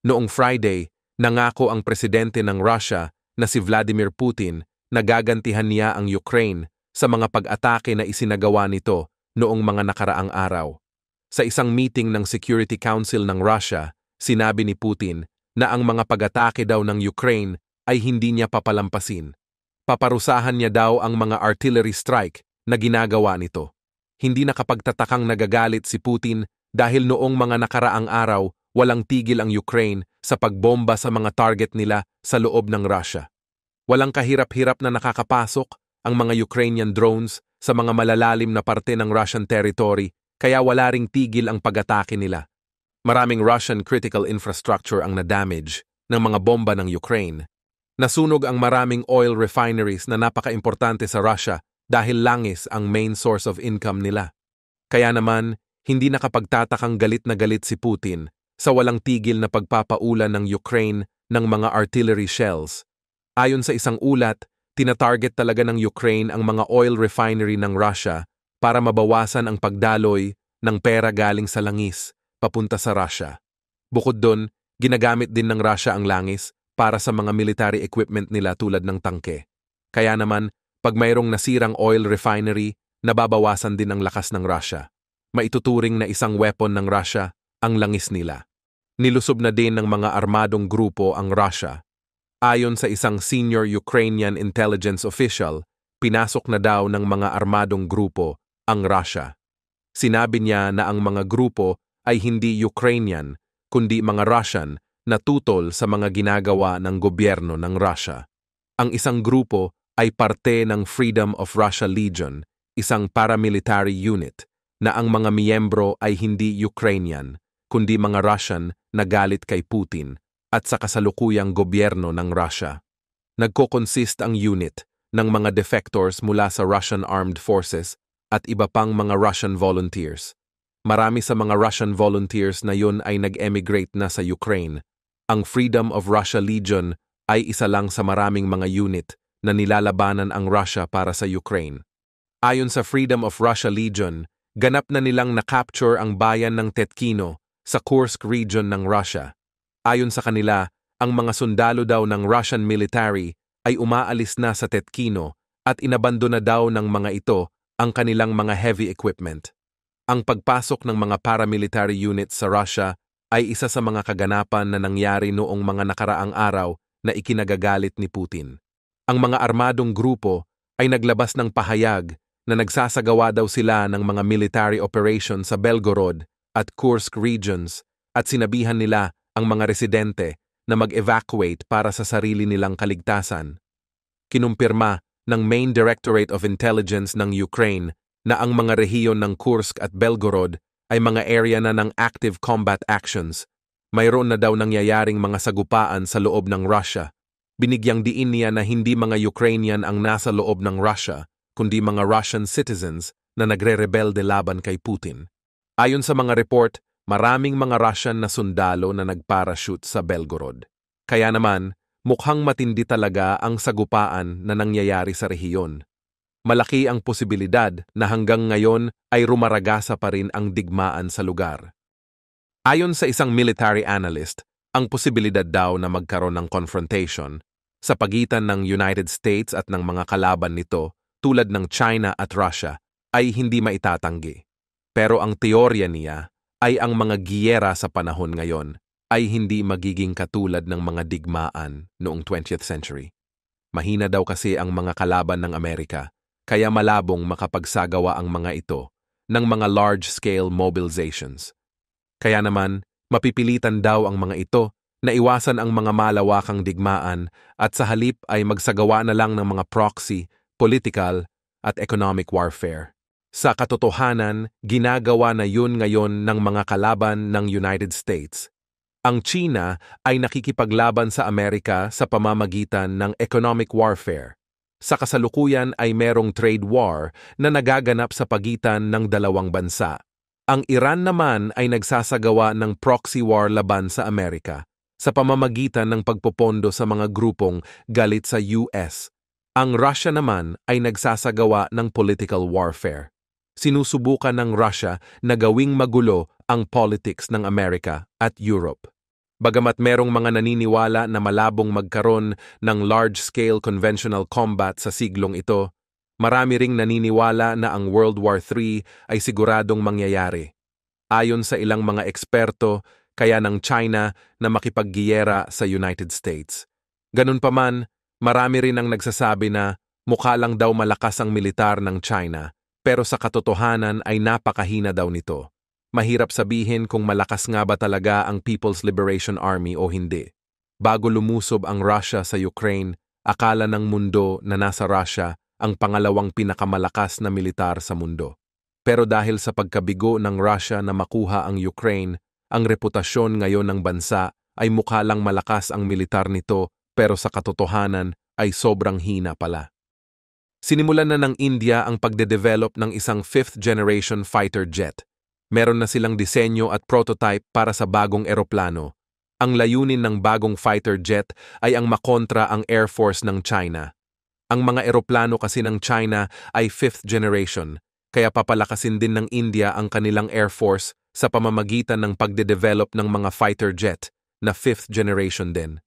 Noong Friday, nangako ang presidente ng Russia na si Vladimir Putin na gagantihan niya ang Ukraine sa mga pag-atake na isinagawa nito noong mga nakaraang araw. Sa isang meeting ng Security Council ng Russia, sinabi ni Putin na ang mga pag-atake daw ng Ukraine ay hindi niya papalampasin. Paparusahan niya daw ang mga artillery strike na ginagawa nito. Hindi nakapagtatakang nagagalit si Putin dahil noong mga nakaraang araw walang tigil ang Ukraine sa pagbomba sa mga target nila sa loob ng Russia. Walang kahirap-hirap na nakakapasok ang mga Ukrainian drones sa mga malalalim na parte ng Russian territory kaya wala ring tigil ang pag-atake nila. Maraming Russian critical infrastructure ang na-damage ng mga bomba ng Ukraine. Nasunog ang maraming oil refineries na napakaimportante sa Russia dahil langis ang main source of income nila. Kaya naman, hindi nakapagtatakang galit na galit si Putin sa walang tigil na pagpapaulan ng Ukraine ng mga artillery shells. Ayon sa isang ulat, tinatarget talaga ng Ukraine ang mga oil refinery ng Russia para mabawasan ang pagdaloy ng pera galing sa langis papunta sa Russia. Bukod doon, ginagamit din ng Russia ang langis para sa mga military equipment nila tulad ng tangke. Kaya naman, pag mayroong nasirang oil refinery, nababawasan din ang lakas ng Russia. Maituturing na isang weapon ng Russia ang langis nila. Nilusob na din ng mga armadong grupo ang Russia. Ayon sa isang senior Ukrainian intelligence official, pinasok na daw ng mga armadong grupo ang Russia. Sinabi niya na ang mga grupo ay hindi Ukrainian kundi mga Russian na tutol sa mga ginagawa ng gobyerno ng Russia. Ang isang grupo ay parte ng Freedom of Russia Legion, isang paramilitary unit, na ang mga miyembro ay hindi Ukrainian kundi mga Russian na galit kay Putin at sa kasalukuyang gobyerno ng Russia. Nagko-consist ang unit ng mga defectors mula sa Russian Armed Forces at iba pang mga Russian volunteers. Marami sa mga Russian volunteers na yun ay nag-emigrate na sa Ukraine. Ang Freedom of Russia Legion ay isa lang sa maraming mga unit na nilalabanan ang Russia para sa Ukraine. Ayon sa Freedom of Russia Legion, ganap na nilang na-capture ang bayan ng Tetkino sa Kursk region ng Russia. Ayon sa kanila, ang mga sundalo daw ng Russian military ay umaalis na sa Tetkino at inabandona daw ng mga ito ang kanilang mga heavy equipment. Ang pagpasok ng mga paramilitary units sa Russia ay isa sa mga kaganapan na nangyari noong mga nakaraang araw na ikinagagalit ni Putin. Ang mga armadong grupo ay naglabas ng pahayag na nagsasagawa daw sila ng mga military operation sa Belgorod at Kursk regions at sinabihan nila ang mga residente na mag-evacuate para sa sarili nilang kaligtasan. Kinumpirma ng Main Directorate of Intelligence ng Ukraine na ang mga rehiyon ng Kursk at Belgorod ay mga area na ng active combat actions. Mayroon na daw nangyayaring mga sagupaan sa loob ng Russia. Binigyang diin niya na hindi mga Ukrainian ang nasa loob ng Russia, kundi mga Russian citizens na nagre-rebelde laban kay Putin. Ayon sa mga report, maraming mga Russian na sundalo na nagparachute sa Belgorod. Kaya naman, mukhang matindi talaga ang sagupaan na nangyayari sa rehiyon. Malaki ang posibilidad na hanggang ngayon ay rumaragasa pa rin ang digmaan sa lugar. Ayon sa isang military analyst, ang posibilidad daw na magkaroon ng confrontation sa pagitan ng United States at ng mga kalaban nito tulad ng China at Russia ay hindi maitatanggi. Pero ang teorya niya ay ang mga giyera sa panahon ngayon ay hindi magiging katulad ng mga digmaan noong 20th century. Mahina daw kasi ang mga kalaban ng Amerika, kaya malabong makapagsagawa ang mga ito ng mga large-scale mobilizations. Kaya naman, mapipilitan daw ang mga ito na iwasan ang mga malawakang digmaan at sa halip ay magsagawa na lang ng mga proxy, political at economic warfare. Sa katotohanan, ginagawa na yun ngayon ng mga kalaban ng United States. Ang China ay nakikipaglaban sa Amerika sa pamamagitan ng economic warfare. Sa kasalukuyan ay merong trade war na nagaganap sa pagitan ng dalawang bansa. Ang Iran naman ay nagsasagawa ng proxy war laban sa Amerika sa pamamagitan ng pagpopondo sa mga grupong galit sa US. Ang Russia naman ay nagsasagawa ng political warfare sinusubukan ng Russia na gawing magulo ang politics ng Amerika at Europe. Bagamat merong mga naniniwala na malabong magkaroon ng large-scale conventional combat sa siglong ito, marami ring naniniwala na ang World War III ay siguradong mangyayari. Ayon sa ilang mga eksperto, kaya ng China na makipaggiyera sa United States. Ganun pa man, marami rin ang nagsasabi na mukha lang daw malakas ang militar ng China pero sa katotohanan ay napakahina daw nito. Mahirap sabihin kung malakas nga ba talaga ang People's Liberation Army o hindi. Bago lumusob ang Russia sa Ukraine, akala ng mundo na nasa Russia ang pangalawang pinakamalakas na militar sa mundo. Pero dahil sa pagkabigo ng Russia na makuha ang Ukraine, ang reputasyon ngayon ng bansa ay mukha lang malakas ang militar nito pero sa katotohanan ay sobrang hina pala. Sinimulan na ng India ang pagde-develop ng isang fifth-generation fighter jet. Meron na silang disenyo at prototype para sa bagong eroplano. Ang layunin ng bagong fighter jet ay ang makontra ang Air Force ng China. Ang mga eroplano kasi ng China ay fifth generation, kaya papalakasin din ng India ang kanilang Air Force sa pamamagitan ng pagde-develop ng mga fighter jet na fifth generation din.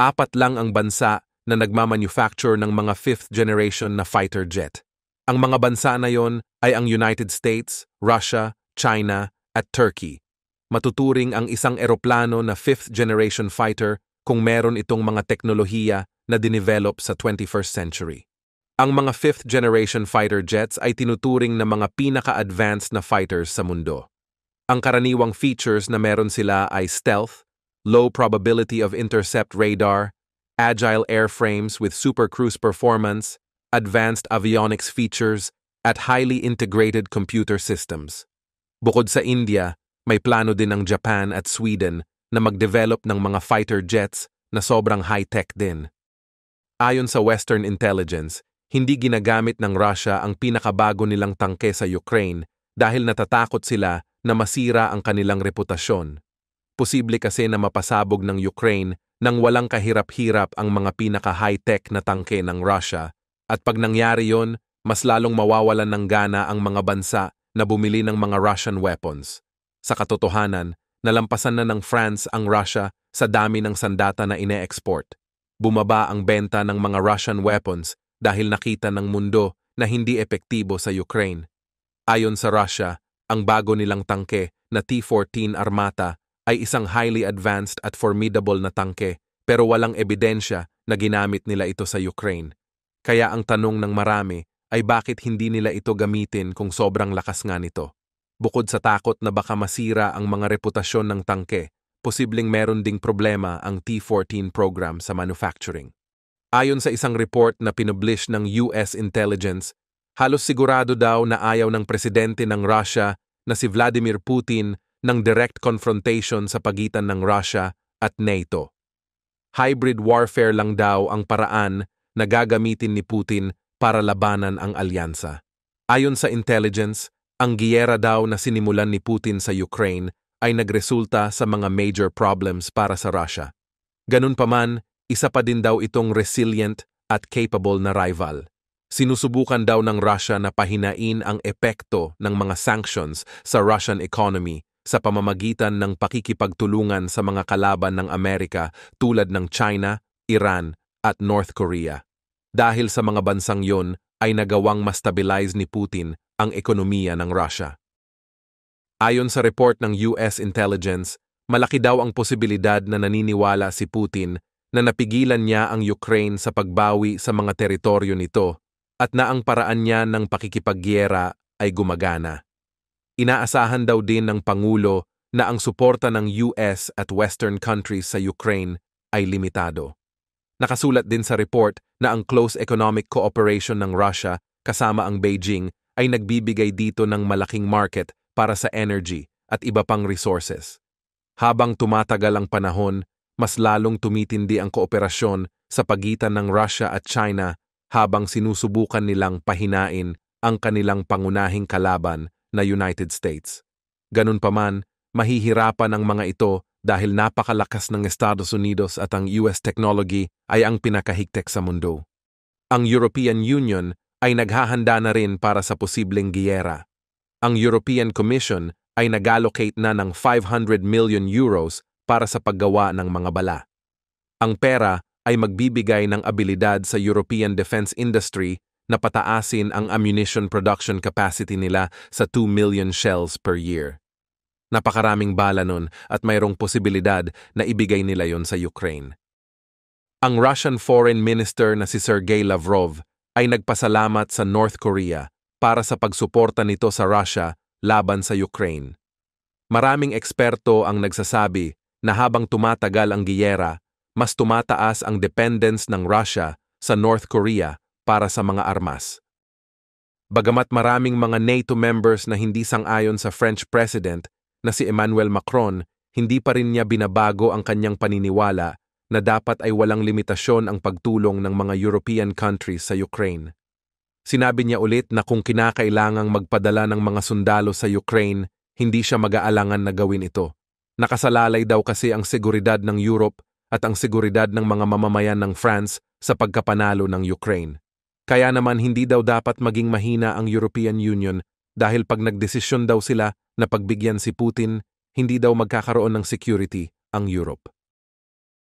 Apat lang ang bansa na nagmamanufacture ng mga fifth generation na fighter jet. Ang mga bansa na yon ay ang United States, Russia, China at Turkey. Matuturing ang isang eroplano na fifth generation fighter kung meron itong mga teknolohiya na dinevelop sa 21st century. Ang mga fifth generation fighter jets ay tinuturing na mga pinaka-advanced na fighters sa mundo. Ang karaniwang features na meron sila ay stealth, low probability of intercept radar, agile airframes with supercruise performance, advanced avionics features, at highly integrated computer systems. Bukod sa India, may plano din ng Japan at Sweden na magdevelop ng mga fighter jets na sobrang high-tech din. Ayon sa Western intelligence, hindi ginagamit ng Russia ang pinakabago nilang tangke sa Ukraine dahil natatakot sila na masira ang kanilang reputasyon. Posible kasi na mapasabog ng Ukraine nang walang kahirap-hirap ang mga pinaka-high-tech na tangke ng Russia at pag nangyari yon, mas lalong mawawalan ng gana ang mga bansa na bumili ng mga Russian weapons. Sa katotohanan, nalampasan na ng France ang Russia sa dami ng sandata na ine-export. Bumaba ang benta ng mga Russian weapons dahil nakita ng mundo na hindi epektibo sa Ukraine. Ayon sa Russia, ang bago nilang tangke na T-14 Armata ay isang highly advanced at formidable na tangke pero walang ebidensya na ginamit nila ito sa Ukraine. Kaya ang tanong ng marami ay bakit hindi nila ito gamitin kung sobrang lakas nga nito. Bukod sa takot na baka masira ang mga reputasyon ng tangke, posibleng meron ding problema ang T-14 program sa manufacturing. Ayon sa isang report na pinublish ng US intelligence, halos sigurado daw na ayaw ng presidente ng Russia na si Vladimir Putin ng direct confrontation sa pagitan ng Russia at NATO. Hybrid warfare lang daw ang paraan na gagamitin ni Putin para labanan ang alyansa. Ayon sa intelligence, ang giyera daw na sinimulan ni Putin sa Ukraine ay nagresulta sa mga major problems para sa Russia. Ganun paman, isa pa din daw itong resilient at capable na rival. Sinusubukan daw ng Russia na pahinain ang epekto ng mga sanctions sa Russian economy sa pamamagitan ng pakikipagtulungan sa mga kalaban ng Amerika tulad ng China, Iran at North Korea. Dahil sa mga bansang yon ay nagawang ma-stabilize ni Putin ang ekonomiya ng Russia. Ayon sa report ng US intelligence, malaki daw ang posibilidad na naniniwala si Putin na napigilan niya ang Ukraine sa pagbawi sa mga teritoryo nito at na ang paraan niya ng pakikipaggiyera ay gumagana. Inaasahan daw din ng Pangulo na ang suporta ng US at Western countries sa Ukraine ay limitado. Nakasulat din sa report na ang close economic cooperation ng Russia kasama ang Beijing ay nagbibigay dito ng malaking market para sa energy at iba pang resources. Habang tumatagal ang panahon, mas lalong tumitindi ang kooperasyon sa pagitan ng Russia at China habang sinusubukan nilang pahinain ang kanilang pangunahing kalaban na United States. Ganun pa man, mahihirapan ang mga ito dahil napakalakas ng Estados Unidos at ang US technology ay ang pinakahigtek sa mundo. Ang European Union ay naghahanda na rin para sa posibleng giyera. Ang European Commission ay nag-allocate na ng 500 million euros para sa paggawa ng mga bala. Ang pera ay magbibigay ng abilidad sa European defense industry na pataasin ang ammunition production capacity nila sa 2 million shells per year. Napakaraming bala nun at mayroong posibilidad na ibigay nila yon sa Ukraine. Ang Russian Foreign Minister na si Sergei Lavrov ay nagpasalamat sa North Korea para sa pagsuporta nito sa Russia laban sa Ukraine. Maraming eksperto ang nagsasabi na habang tumatagal ang giyera, mas tumataas ang dependence ng Russia sa North Korea para sa mga armas. Bagamat maraming mga NATO members na hindi sang-ayon sa French President na si Emmanuel Macron, hindi pa rin niya binabago ang kanyang paniniwala na dapat ay walang limitasyon ang pagtulong ng mga European countries sa Ukraine. Sinabi niya ulit na kung kinakailangang magpadala ng mga sundalo sa Ukraine, hindi siya mag-aalangan na gawin ito. Nakasalalay daw kasi ang seguridad ng Europe at ang seguridad ng mga mamamayan ng France sa pagkapanalo ng Ukraine. Kaya naman hindi daw dapat maging mahina ang European Union dahil pag nagdesisyon daw sila na pagbigyan si Putin, hindi daw magkakaroon ng security ang Europe.